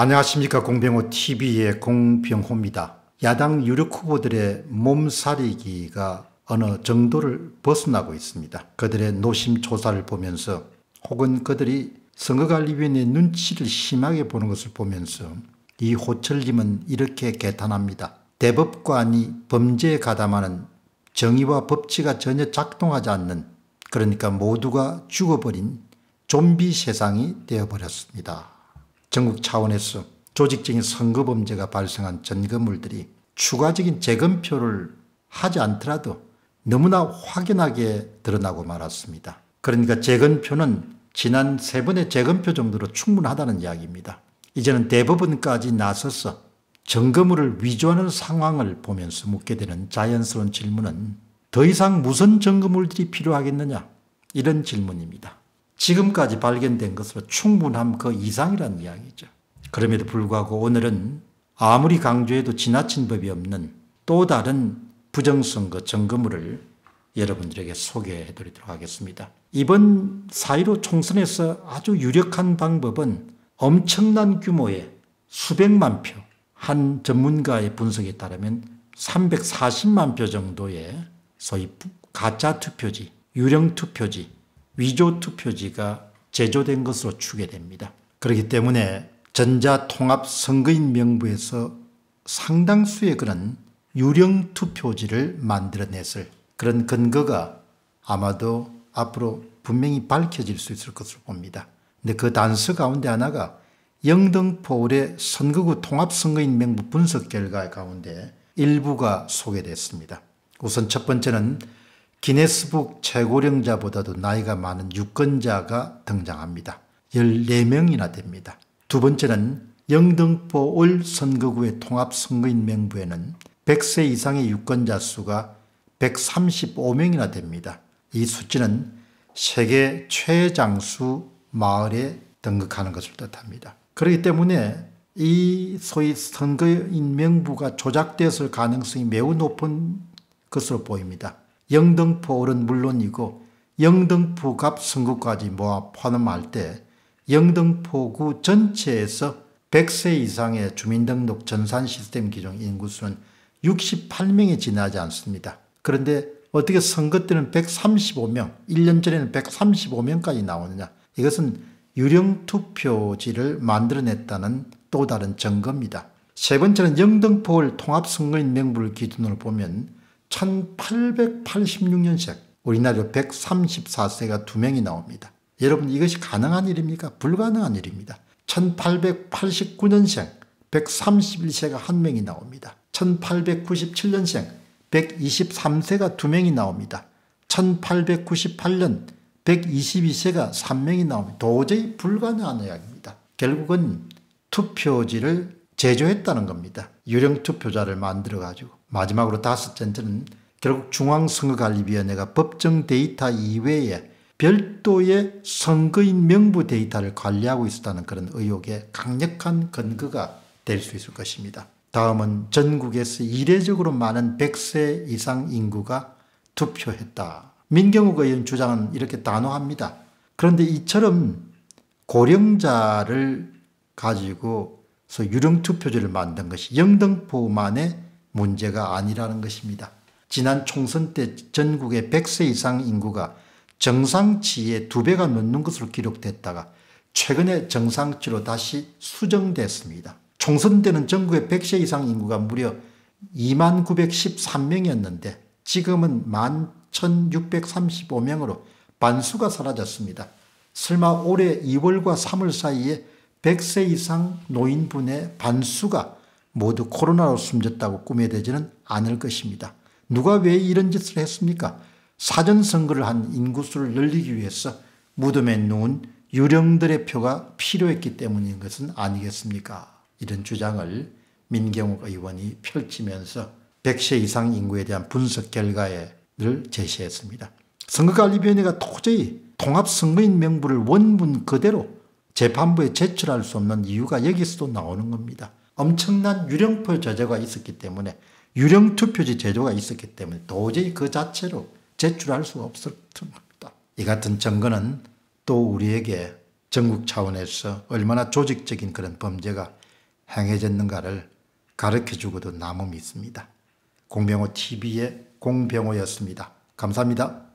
안녕하십니까 공병호 TV의 공병호입니다. 야당 유력 후보들의 몸살이기가 어느 정도를 벗어나고 있습니다. 그들의 노심초사를 보면서 혹은 그들이 선거관리위원회 눈치를 심하게 보는 것을 보면서 이 호철님은 이렇게 개탄합니다. 대법관이 범죄에 가담하는 정의와 법치가 전혀 작동하지 않는 그러니까 모두가 죽어버린 좀비 세상이 되어버렸습니다. 전국 차원에서 조직적인 선거 범죄가 발생한 전거물들이 추가적인 재검표를 하지 않더라도 너무나 확연하게 드러나고 말았습니다. 그러니까 재검표는 지난 세 번의 재검표 정도로 충분하다는 이야기입니다. 이제는 대법원까지 나서서 거물을 위조하는 상황을 보면서 묻게 되는 자연스러운 질문은 더 이상 무슨 점거물들이 필요하겠느냐 이런 질문입니다. 지금까지 발견된 것으로 충분함 그 이상이라는 이야기죠. 그럼에도 불구하고 오늘은 아무리 강조해도 지나친 법이 없는 또 다른 부정선거 점검을 여러분들에게 소개해 드리도록 하겠습니다. 이번 4.15 총선에서 아주 유력한 방법은 엄청난 규모의 수백만 표, 한 전문가의 분석에 따르면 340만 표 정도의 소위 가짜 투표지, 유령 투표지, 위조 투표지가 제조된 것으로 추계됩니다. 그렇기 때문에 전자통합선거인 명부에서 상당수의 그런 유령 투표지를 만들어냈을 그런 근거가 아마도 앞으로 분명히 밝혀질 수 있을 것으로 봅니다. 근데 그 단서 가운데 하나가 영등포울의 선거구 통합선거인 명부 분석 결과 가운데 일부가 소개됐습니다. 우선 첫 번째는 기네스북 최고령자보다도 나이가 많은 유권자가 등장합니다. 14명이나 됩니다. 두 번째는 영등포 올 선거구의 통합선거인 명부에는 100세 이상의 유권자 수가 135명이나 됩니다. 이 수치는 세계 최장수 마을에 등극하는 것을 뜻합니다. 그렇기 때문에 이 소위 선거인 명부가 조작되었을 가능성이 매우 높은 것으로 보입니다. 영등포 오른 물론이고 영등포 갑 선거까지 모아 포함할 때 영등포구 전체에서 100세 이상의 주민등록 전산 시스템 기준 인구수는 68명이 지나지 않습니다. 그런데 어떻게 선거 때는 135명, 1년 전에는 135명까지 나오느냐. 이것은 유령투표지를 만들어냈다는 또 다른 증거입니다. 세 번째는 영등포를 통합선거인 명부를 기준으로 보면 1 8 8 6년생 우리나라 134세가 두 명이 나옵니다. 여러분 이것이 가능한 일입니까? 불가능한 일입니다. 1889년생 131세가 한 명이 나옵니다. 1897년생 123세가 두 명이 나옵니다. 1898년 122세가 3명이 나옵니다. 도저히 불가능한 이야기입니다. 결국은 투표지를 제조했다는 겁니다. 유령 투표자를 만들어 가지고 마지막으로 다섯째는 결국 중앙선거관리위원회가 법정 데이터 이외에 별도의 선거인 명부 데이터를 관리하고 있었다는 그런 의혹에 강력한 근거가 될 수 있을 것입니다. 다음은 전국에서 이례적으로 많은 100세 이상 인구가 투표했다. 민경욱 의원 주장은 이렇게 단호합니다. 그런데 이처럼 고령자를 가지고 그래서 유령 투표제를 만든 것이 영등포만의 문제가 아니라는 것입니다. 지난 총선 때 전국의 100세 이상 인구가 정상치의 두배가 넘는 것으로 기록됐다가 최근에 정상치로 다시 수정됐습니다. 총선 때는 전국의 100세 이상 인구가 무려 2만 913명이었는데 지금은 1만 1635명으로 반수가 사라졌습니다. 설마 올해 2월과 3월 사이에 100세 이상 노인분의 반수가 모두 코로나로 숨졌다고 꾸며대지는 않을 것입니다. 누가 왜 이런 짓을 했습니까? 사전 선거를 한 인구수를 늘리기 위해서 무덤에 누운 유령들의 표가 필요했기 때문인 것은 아니겠습니까? 이런 주장을 민경욱 의원이 펼치면서 100세 이상 인구에 대한 분석 결과에 제시했습니다. 선거관리위원회가 도저히 통합선거인 명부를 원문 그대로 재판부에 제출할 수 없는 이유가 여기서도 나오는 겁니다. 엄청난 유령표 제재가 있었기 때문에 유령 투표지 제조가 있었기 때문에 도저히 그 자체로 제출할 수가 없었던 겁니다. 이 같은 증거는 또 우리에게 전국 차원에서 얼마나 조직적인 그런 범죄가 행해졌는가를 가르쳐주고도 남음이 있습니다. 공병호 TV의 공병호였습니다. 감사합니다.